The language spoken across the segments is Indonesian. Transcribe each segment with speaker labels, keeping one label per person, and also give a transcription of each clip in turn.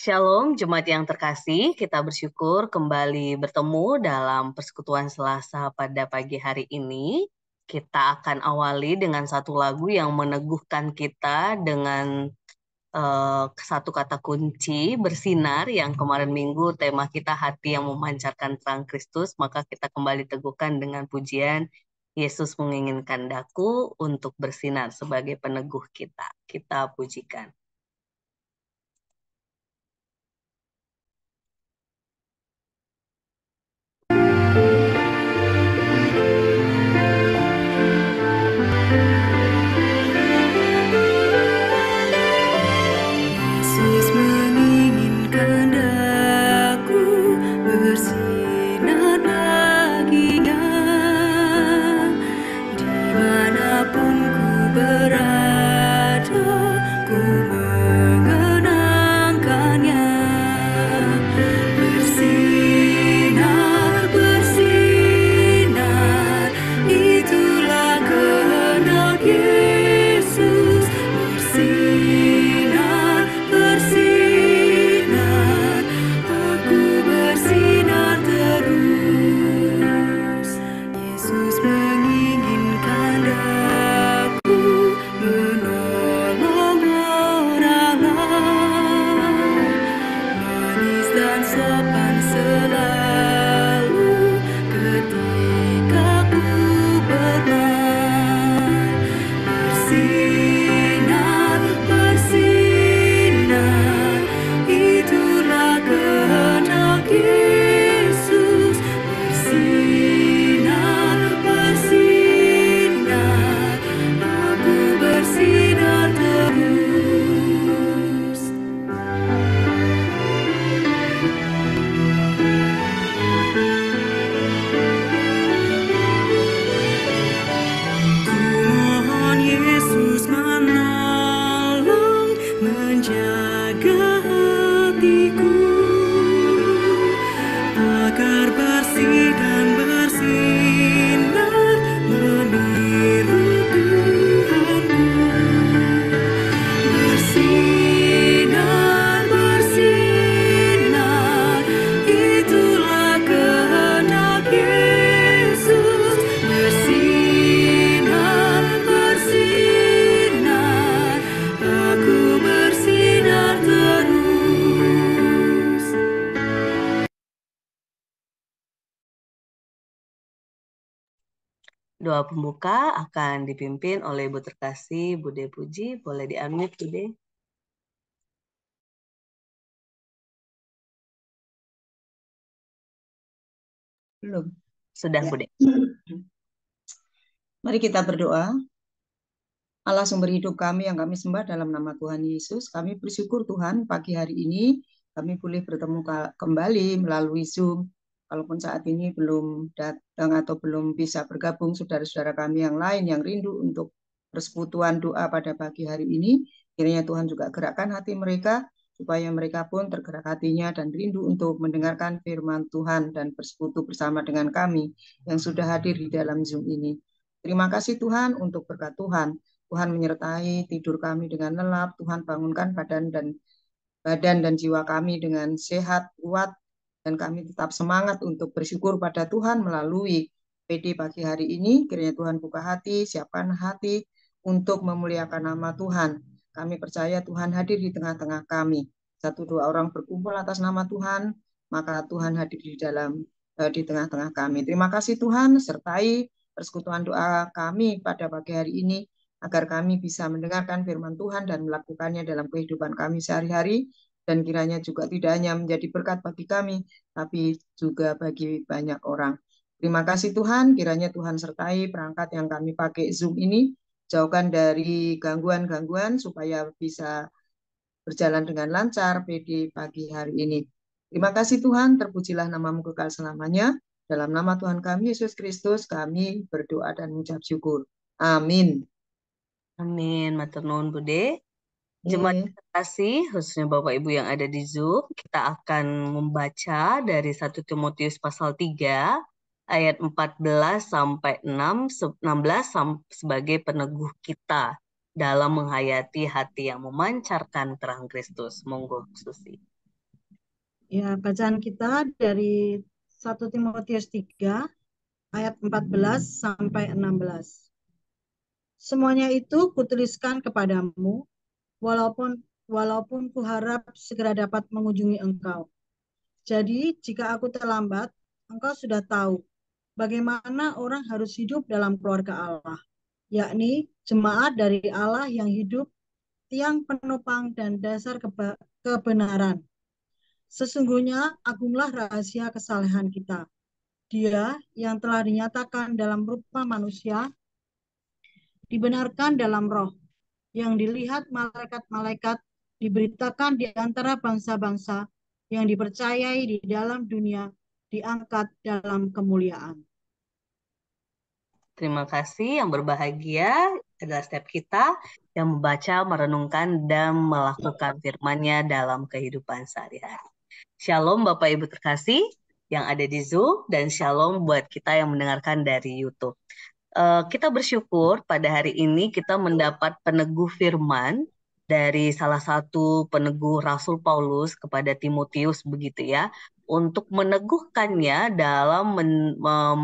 Speaker 1: Shalom, jemaat yang terkasih. Kita bersyukur kembali bertemu dalam persekutuan Selasa pada pagi hari ini. Kita akan awali dengan satu lagu yang meneguhkan kita dengan uh, satu kata kunci bersinar yang kemarin minggu tema kita hati yang memancarkan terang Kristus. Maka kita kembali teguhkan dengan pujian Yesus menginginkan daku untuk bersinar sebagai peneguh kita. Kita pujikan. doa pembuka akan dipimpin oleh Ibu Terkasih Bude Puji. Boleh diambil,
Speaker 2: unmute Bude. Belum. Sudah, ya. Bude.
Speaker 3: Mari kita berdoa. Allah sumber hidup kami yang kami sembah dalam nama Tuhan Yesus. Kami bersyukur Tuhan pagi hari ini kami boleh bertemu kembali melalui Zoom walaupun saat ini belum datang atau belum bisa bergabung saudara-saudara kami yang lain yang rindu untuk persekutuan doa pada pagi hari ini. Kiranya Tuhan juga gerakkan hati mereka supaya mereka pun tergerak hatinya dan rindu untuk mendengarkan firman Tuhan dan bersekutu bersama dengan kami yang sudah hadir di dalam Zoom ini. Terima kasih Tuhan untuk berkat Tuhan. Tuhan menyertai tidur kami dengan lelap, Tuhan bangunkan badan dan badan dan jiwa kami dengan sehat, kuat, dan kami tetap semangat untuk bersyukur pada Tuhan melalui PD pagi hari ini. Kiranya Tuhan buka hati, siapkan hati untuk memuliakan nama Tuhan. Kami percaya Tuhan hadir di tengah-tengah kami. Satu dua orang berkumpul atas nama Tuhan, maka Tuhan hadir di dalam eh, di tengah-tengah kami. Terima kasih Tuhan, sertai persekutuan doa kami pada pagi hari ini agar kami bisa mendengarkan firman Tuhan dan melakukannya dalam kehidupan kami sehari-hari dan kiranya juga tidak hanya menjadi berkat bagi kami, tapi juga bagi banyak orang. Terima kasih Tuhan, kiranya Tuhan sertai perangkat yang kami pakai Zoom ini, jauhkan dari gangguan-gangguan supaya bisa berjalan dengan lancar PD pagi hari ini. Terima kasih Tuhan, terpujilah namamu kekal selamanya. Dalam nama Tuhan kami, Yesus Kristus, kami berdoa dan mengucap syukur. Amin. Amin. Maternoon Bude.
Speaker 2: Jemaat
Speaker 1: Mhm. kasih, khususnya Bapak Ibu yang ada di Zoom, kita akan membaca dari 1 Timotius pasal 3 ayat 14 sampai 6 16 sebagai peneguh kita dalam menghayati hati yang memancarkan terang Kristus. Monggo Susi.
Speaker 3: Ya, bacaan kita dari 1 Timotius 3 ayat 14 sampai 16. Semuanya itu kutuliskan kepadamu, walaupun walaupun kuharap segera dapat mengunjungi engkau. Jadi, jika aku terlambat, engkau sudah tahu bagaimana orang harus hidup dalam keluarga Allah, yakni jemaat dari Allah yang hidup, tiang penopang dan dasar kebenaran. Sesungguhnya agunglah rahasia kesalehan kita. Dia yang telah dinyatakan dalam rupa manusia, dibenarkan dalam roh, yang dilihat malaikat-malaikat diberitakan di antara bangsa-bangsa yang dipercayai di dalam dunia diangkat dalam kemuliaan.
Speaker 1: Terima kasih yang berbahagia adalah setiap kita yang membaca, merenungkan, dan melakukan firmannya dalam kehidupan sehari-hari. Shalom Bapak Ibu terkasih yang ada di Zoom dan shalom buat kita yang mendengarkan dari YouTube. Eh, kita bersyukur pada hari ini kita mendapat peneguh firman dari salah satu peneguh Rasul Paulus kepada Timotius begitu ya untuk meneguhkannya dalam men, mem,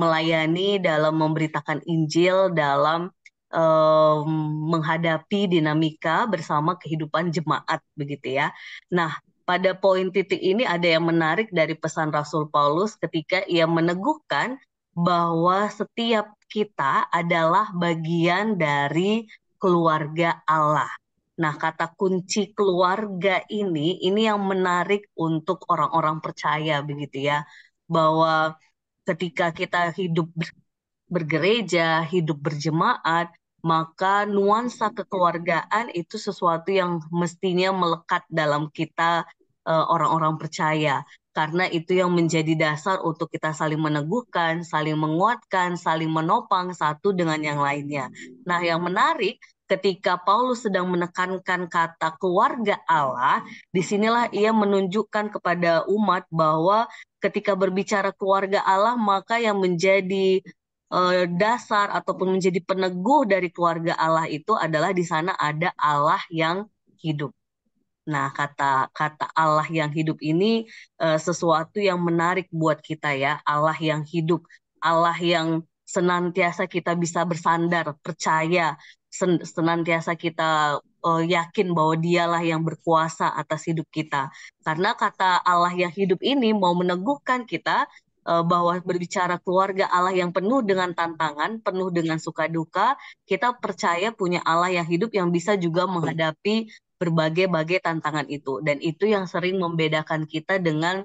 Speaker 1: melayani dalam memberitakan Injil dalam um, menghadapi dinamika bersama kehidupan jemaat begitu ya. Nah, pada poin titik ini ada yang menarik dari pesan Rasul Paulus ketika ia meneguhkan bahwa setiap kita adalah bagian dari keluarga Allah. Nah, kata kunci keluarga ini ini yang menarik untuk orang-orang percaya begitu ya, bahwa ketika kita hidup bergereja, hidup berjemaat, maka nuansa kekeluargaan itu sesuatu yang mestinya melekat dalam kita eh, orang-orang percaya karena itu yang menjadi dasar untuk kita saling meneguhkan, saling menguatkan, saling menopang satu dengan yang lainnya. Nah, yang menarik ketika Paulus sedang menekankan kata keluarga Allah, disinilah ia menunjukkan kepada umat bahwa ketika berbicara keluarga Allah, maka yang menjadi eh, dasar ataupun menjadi peneguh dari keluarga Allah itu adalah di sana ada Allah yang hidup. Nah, kata kata Allah yang hidup ini uh, sesuatu yang menarik buat kita ya, Allah yang hidup, Allah yang senantiasa kita bisa bersandar, percaya, sen senantiasa kita uh, yakin bahwa dialah yang berkuasa atas hidup kita. Karena kata Allah yang hidup ini mau meneguhkan kita eh, bahwa berbicara keluarga Allah yang penuh dengan tantangan, penuh dengan suka duka, kita percaya punya Allah yang hidup yang bisa juga menghadapi berbagai-bagai tantangan itu dan itu yang sering membedakan kita dengan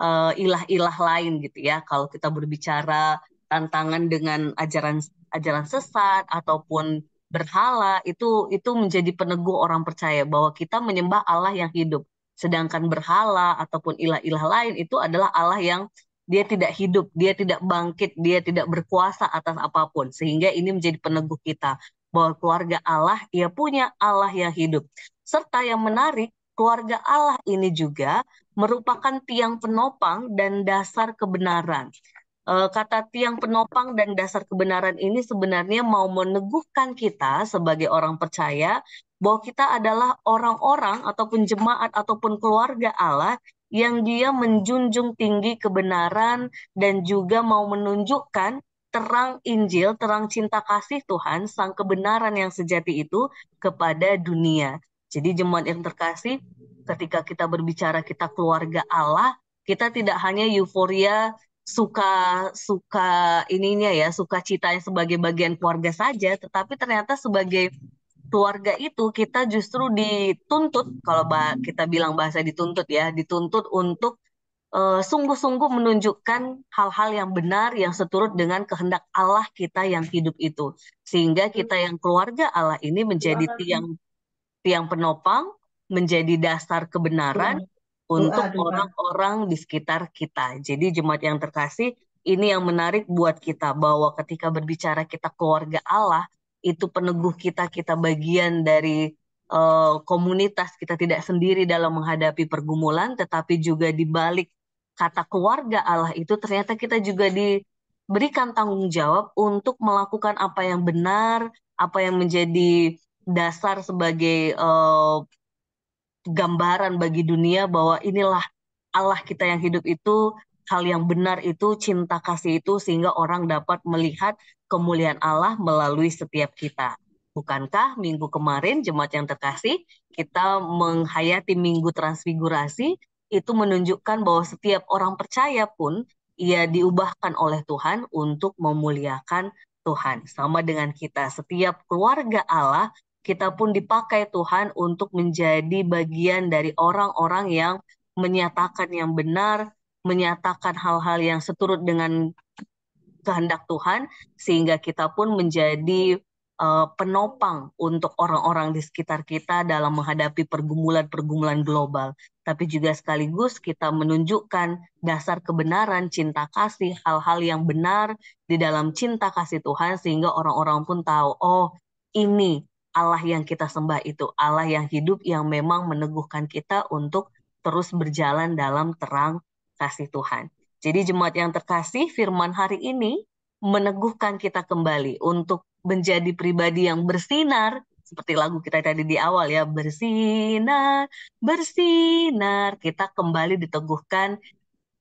Speaker 1: eh, ilah-ilah uh, lain gitu ya kalau kita berbicara tantangan dengan ajaran ajaran sesat ataupun berhala itu itu menjadi peneguh orang percaya bahwa kita menyembah Allah yang hidup sedangkan berhala ataupun ilah-ilah lain itu adalah Allah yang dia tidak hidup, dia tidak bangkit, dia tidak berkuasa atas apapun. Sehingga ini menjadi peneguh kita bahwa keluarga Allah, ia punya Allah yang hidup. Serta yang menarik, keluarga Allah ini juga merupakan tiang penopang dan dasar kebenaran. Eh, kata tiang penopang dan dasar kebenaran ini sebenarnya mau meneguhkan kita sebagai orang percaya bahwa kita adalah orang-orang ataupun jemaat ataupun keluarga Allah yang dia menjunjung tinggi kebenaran dan juga mau menunjukkan terang Injil, terang cinta kasih Tuhan, sang kebenaran yang sejati itu kepada dunia. Jadi jemaat yang terkasih, ketika kita berbicara kita keluarga Allah, kita tidak hanya euforia suka suka ininya ya, suka citanya sebagai bagian keluarga saja, tetapi ternyata sebagai keluarga itu kita justru dituntut kalau kita bilang bahasa dituntut ya, dituntut untuk sungguh eh, -sungguh menunjukkan hal-hal yang benar yang seturut dengan kehendak Allah kita yang hidup itu. Sehingga kita yang keluarga Allah ini menjadi iya. tiang tiang penopang menjadi dasar kebenaran iya. untuk orang-orang di sekitar kita. Jadi jemaat yang terkasih, ini yang menarik buat kita bahwa ketika berbicara kita keluarga Allah, itu peneguh kita, kita bagian dari uh, komunitas, kita tidak sendiri dalam menghadapi pergumulan, tetapi juga di balik kata keluarga Allah itu ternyata kita juga diberikan tanggung jawab untuk melakukan apa yang benar, apa yang menjadi dasar sebagai uh, gambaran bagi dunia bahwa inilah Allah kita yang hidup itu hal yang benar itu cinta kasih itu sehingga orang dapat melihat kemuliaan Allah melalui setiap kita. Bukankah minggu kemarin jemaat yang terkasih kita menghayati minggu transfigurasi itu menunjukkan bahwa setiap orang percaya pun ia diubahkan oleh Tuhan untuk memuliakan Tuhan. Sama dengan kita, setiap keluarga Allah kita pun dipakai Tuhan untuk menjadi bagian dari orang-orang yang menyatakan yang benar, menyatakan hal-hal yang seturut dengan kehendak Tuhan, sehingga kita pun menjadi uh, penopang untuk orang-orang di sekitar kita dalam menghadapi pergumulan-pergumulan global. Tapi juga sekaligus kita menunjukkan dasar kebenaran, cinta kasih, hal-hal yang benar di dalam cinta kasih Tuhan, sehingga orang-orang pun tahu, oh ini Allah yang kita sembah itu, Allah yang hidup yang memang meneguhkan kita untuk terus berjalan dalam terang kasih Tuhan. Jadi jemaat yang terkasih, firman hari ini meneguhkan kita kembali untuk menjadi pribadi yang bersinar seperti lagu kita tadi di awal ya bersinar bersinar kita kembali diteguhkan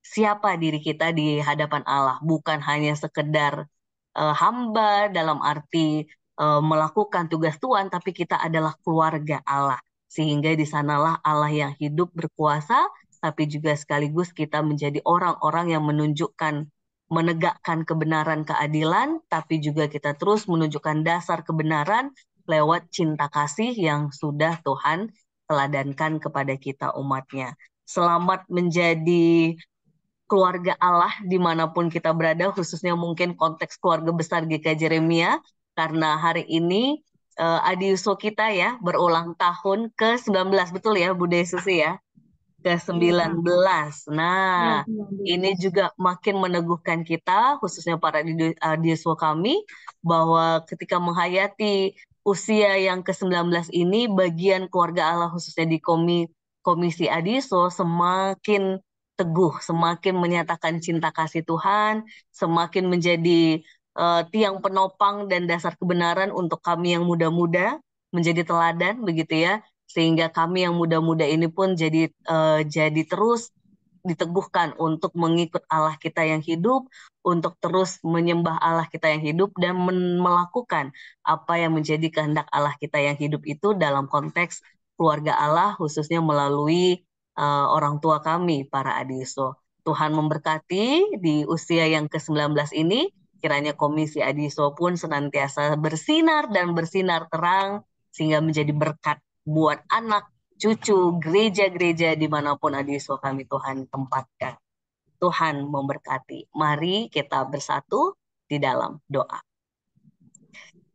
Speaker 1: siapa diri kita di hadapan Allah bukan hanya sekedar uh, hamba dalam arti Eh, melakukan tugas Tuhan, tapi kita adalah keluarga Allah. Sehingga di sanalah Allah yang hidup berkuasa, tapi juga sekaligus kita menjadi orang-orang yang menunjukkan menegakkan kebenaran keadilan, tapi juga kita terus menunjukkan dasar kebenaran lewat cinta kasih yang sudah Tuhan teladankan kepada kita umatnya. Selamat menjadi keluarga Allah dimanapun kita berada, khususnya mungkin konteks keluarga besar GK Jeremia, karena hari ini uh, Adi Yusuf kita ya berulang tahun ke-19 betul ya Bu Desusi ya ke-19. Iya. Nah, ya, ini juga makin meneguhkan kita khususnya para Adi, Yusuf kami bahwa ketika menghayati usia yang ke-19 ini bagian keluarga Allah khususnya di komi Komisi Adiso semakin teguh, semakin menyatakan cinta kasih Tuhan, semakin menjadi uh, tiang penopang dan dasar kebenaran untuk kami yang muda-muda menjadi teladan begitu ya sehingga kami yang muda-muda ini pun jadi uh, jadi terus diteguhkan untuk mengikut Allah kita yang hidup, untuk terus menyembah Allah kita yang hidup dan melakukan apa yang menjadi kehendak Allah kita yang hidup itu dalam konteks keluarga Allah khususnya melalui uh, orang tua kami para adiso. Tuhan memberkati di usia yang ke-19 ini Kiranya Komisi Adiso pun senantiasa bersinar dan bersinar terang sehingga menjadi berkat buat anak, cucu, gereja-gereja dimanapun Adiso kami Tuhan tempatkan. Tuhan memberkati. Mari kita bersatu di dalam doa.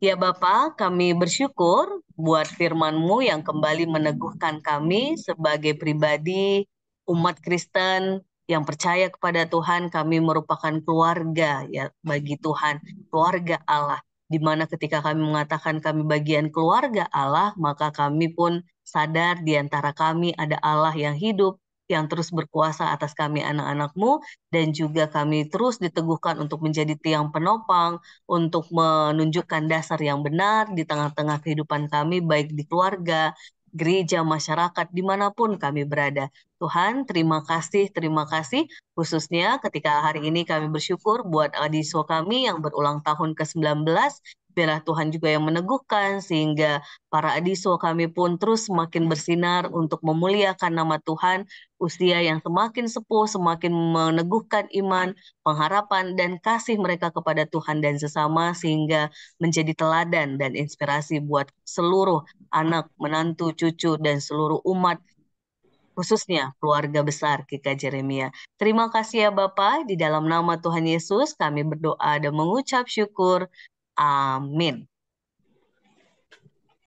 Speaker 1: Ya Bapa, kami bersyukur buat firman-Mu yang kembali meneguhkan kami sebagai pribadi, umat Kristen, yang percaya kepada Tuhan, kami merupakan keluarga ya bagi Tuhan, keluarga Allah. Di mana ketika kami mengatakan kami bagian keluarga Allah, maka kami pun sadar di antara kami ada Allah yang hidup, yang terus berkuasa atas kami anak-anakmu, dan juga kami terus diteguhkan untuk menjadi tiang penopang, untuk menunjukkan dasar yang benar di tengah-tengah kehidupan kami, baik di keluarga, gereja, masyarakat, dimanapun kami berada. Tuhan, terima kasih, terima kasih. Khususnya ketika hari ini kami bersyukur buat adiswa kami yang berulang tahun ke-19 biarlah Tuhan juga yang meneguhkan sehingga para adiswa kami pun terus semakin bersinar untuk memuliakan nama Tuhan usia yang semakin sepuh semakin meneguhkan iman, pengharapan dan kasih mereka kepada Tuhan dan sesama sehingga menjadi teladan dan inspirasi buat seluruh anak, menantu, cucu dan seluruh umat khususnya keluarga besar kita Jeremia. Terima kasih ya Bapak, di dalam nama Tuhan Yesus kami berdoa dan mengucap syukur. Amin.